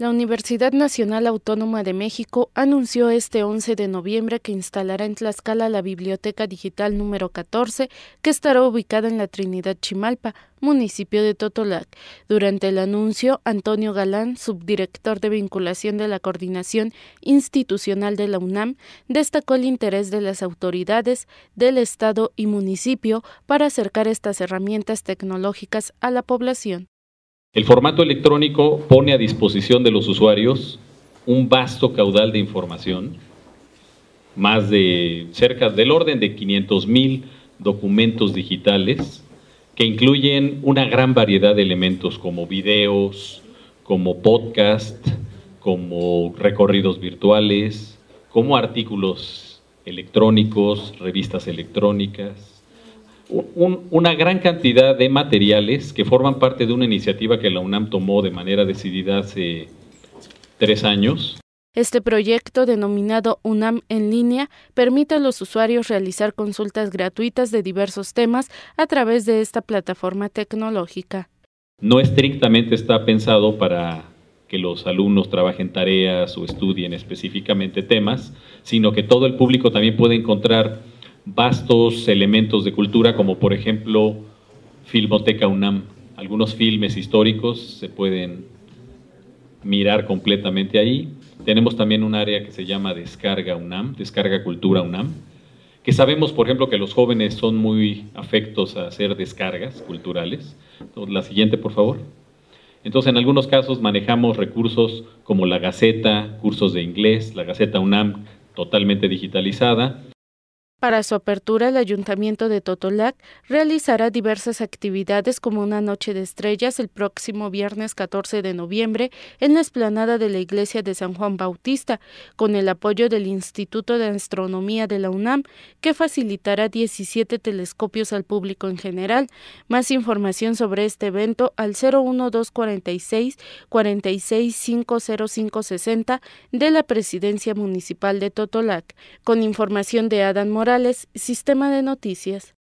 La Universidad Nacional Autónoma de México anunció este 11 de noviembre que instalará en Tlaxcala la Biblioteca Digital número 14, que estará ubicada en la Trinidad Chimalpa, municipio de Totolac. Durante el anuncio, Antonio Galán, subdirector de vinculación de la Coordinación Institucional de la UNAM, destacó el interés de las autoridades del Estado y municipio para acercar estas herramientas tecnológicas a la población. El formato electrónico pone a disposición de los usuarios un vasto caudal de información, más de cerca del orden de 500.000 documentos digitales que incluyen una gran variedad de elementos como videos, como podcast, como recorridos virtuales, como artículos electrónicos, revistas electrónicas, una gran cantidad de materiales que forman parte de una iniciativa que la UNAM tomó de manera decidida hace tres años. Este proyecto, denominado UNAM en línea, permite a los usuarios realizar consultas gratuitas de diversos temas a través de esta plataforma tecnológica. No estrictamente está pensado para que los alumnos trabajen tareas o estudien específicamente temas, sino que todo el público también puede encontrar vastos elementos de cultura, como por ejemplo Filmoteca UNAM. Algunos filmes históricos se pueden mirar completamente ahí. Tenemos también un área que se llama Descarga UNAM, Descarga Cultura UNAM, que sabemos, por ejemplo, que los jóvenes son muy afectos a hacer descargas culturales. la siguiente, por favor. Entonces, en algunos casos manejamos recursos como la Gaceta, cursos de inglés, la Gaceta UNAM totalmente digitalizada, para su apertura, el Ayuntamiento de Totolac realizará diversas actividades como una noche de estrellas el próximo viernes 14 de noviembre en la esplanada de la Iglesia de San Juan Bautista, con el apoyo del Instituto de Astronomía de la UNAM, que facilitará 17 telescopios al público en general. Más información sobre este evento al 01246 4650560 de la Presidencia Municipal de Totolac, con información de Adán Morales Sistema de Noticias.